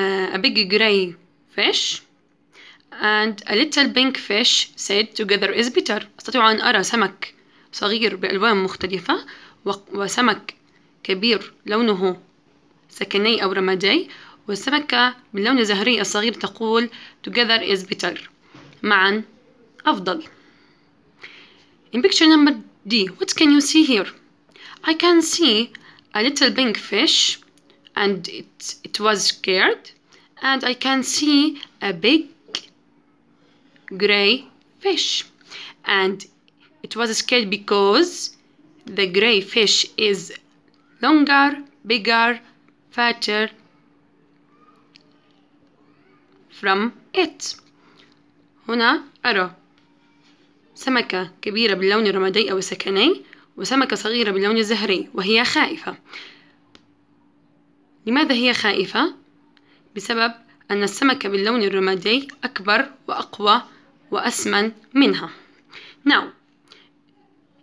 uh, a big gray fish and a little pink fish said together is better أستطيع أن أرى سمك صغير بألوان مختلفة وسمك كبير لونه سكني أو رمادي والسمكة باللون الزهري الصغير تقول together is better معا أفضل In picture number D what can you see here? I can see a little pink fish and it, it was scared and I can see a big gray fish and it was scared because the gray fish is longer, bigger, fatter from it هنا أرى سمكة كبيرة باللون الرمادي أو السكني وسمكة صغيرة باللون الزهري وهي خائفة لماذا هي خائفة؟ بسبب أن السمكة باللون الرمادي أكبر وأقوى وأسمن منها. Now,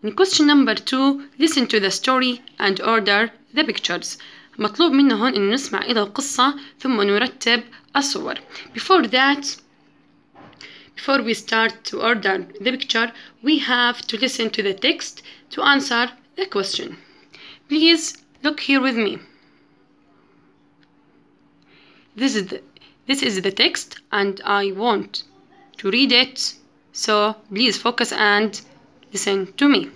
in question number two, listen to the story and order the pictures. مطلوب منا هون إن نسمع إلى القصة ثم نرتب الصور. Before that, before we start to order the picture, we have to listen to the text to answer the question. Please look here with me. this is the, this is the text and I want to read it so please focus and listen to me